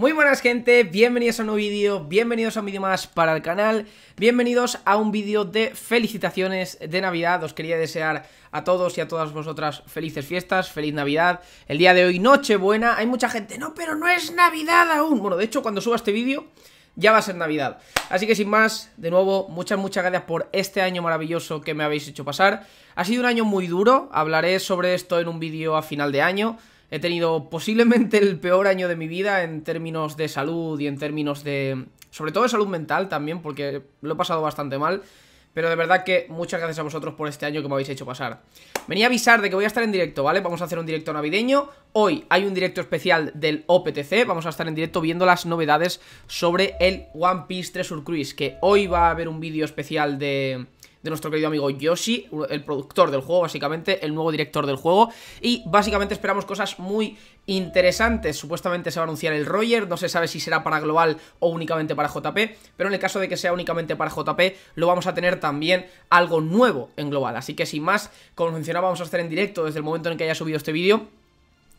Muy buenas gente, bienvenidos a un nuevo vídeo, bienvenidos a un vídeo más para el canal, bienvenidos a un vídeo de felicitaciones de Navidad, os quería desear a todos y a todas vosotras felices fiestas, feliz Navidad, el día de hoy Nochebuena, hay mucha gente, no, pero no es Navidad aún, bueno, de hecho cuando suba este vídeo ya va a ser Navidad. Así que sin más, de nuevo, muchas, muchas gracias por este año maravilloso que me habéis hecho pasar. Ha sido un año muy duro, hablaré sobre esto en un vídeo a final de año, He tenido posiblemente el peor año de mi vida en términos de salud y en términos de... Sobre todo de salud mental también, porque lo he pasado bastante mal. Pero de verdad que muchas gracias a vosotros por este año que me habéis hecho pasar. Venía a avisar de que voy a estar en directo, ¿vale? Vamos a hacer un directo navideño. Hoy hay un directo especial del OPTC. Vamos a estar en directo viendo las novedades sobre el One Piece Treasure Cruise. Que hoy va a haber un vídeo especial de de nuestro querido amigo Yoshi, el productor del juego, básicamente, el nuevo director del juego. Y básicamente esperamos cosas muy interesantes. Supuestamente se va a anunciar el Roger, no se sabe si será para global o únicamente para JP, pero en el caso de que sea únicamente para JP, lo vamos a tener también algo nuevo en global. Así que sin más, como mencionaba, vamos a estar en directo desde el momento en que haya subido este vídeo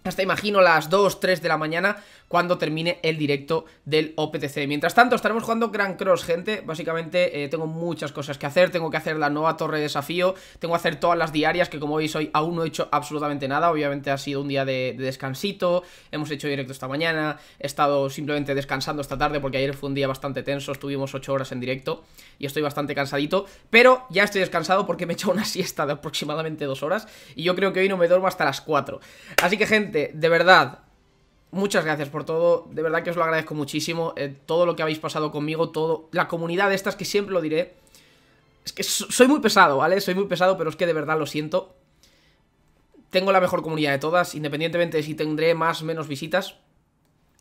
hasta imagino las 2, 3 de la mañana cuando termine el directo del OPTC. Mientras tanto, estaremos jugando Grand Cross, gente. Básicamente eh, tengo muchas cosas que hacer, tengo que hacer la nueva torre de desafío, tengo que hacer todas las diarias, que como veis hoy aún no he hecho absolutamente nada, obviamente ha sido un día de, descansito, hemos hecho directo esta mañana, he estado simplemente descansando esta tarde porque ayer fue un día bastante tenso, estuvimos 8 horas en directo y estoy bastante cansadito, pero ya estoy descansado porque me he hecho una siesta de aproximadamente 2 horas y yo creo que hoy no me duermo hasta las 4. Así que gente, de verdad, muchas gracias por todo. De verdad que os lo agradezco muchísimo. Eh, todo lo que habéis pasado conmigo, todo. La comunidad de estas que siempre lo diré. Es que soy muy pesado, ¿vale? Soy muy pesado, pero es que de verdad lo siento. Tengo la mejor comunidad de todas, independientemente de si tendré más o menos visitas.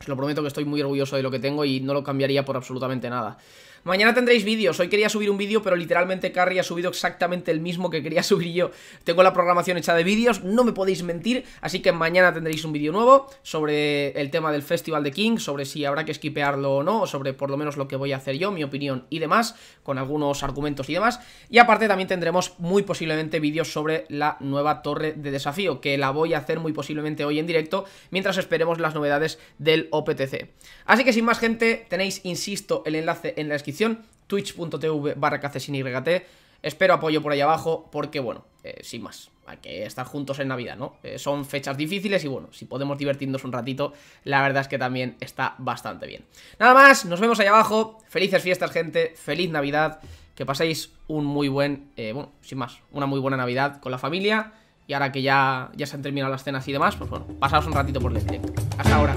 Os lo prometo que estoy muy orgulloso de lo que tengo y no lo cambiaría por absolutamente nada. Mañana tendréis vídeos. Hoy quería subir un vídeo, pero literalmente Carrie ha subido exactamente el mismo que quería subir yo. Tengo la programación hecha de vídeos, no me podéis mentir, así que mañana tendréis un vídeo nuevo sobre el tema del Festival de King, sobre si habrá que esquipearlo o no, sobre por lo menos lo que voy a hacer yo, mi opinión y demás, con algunos argumentos y demás. Y aparte también tendremos muy posiblemente vídeos sobre la nueva torre de desafío, que la voy a hacer muy posiblemente hoy en directo, mientras esperemos las novedades del OPTC. Así que sin más gente, tenéis, insisto, el enlace en la descripción, twitch.tv barra yt. Espero apoyo por ahí abajo, porque bueno, eh, sin más, hay que estar juntos en Navidad, ¿no? Eh, son fechas difíciles y bueno, si podemos divertirnos un ratito, la verdad es que también está bastante bien. Nada más, nos vemos allá abajo, felices fiestas gente, feliz Navidad, que paséis un muy buen, eh, bueno, sin más, una muy buena Navidad con la familia y ahora que ya, ya se han terminado las cenas y demás, pues bueno, pasaos un ratito por el directo. Hasta ahora.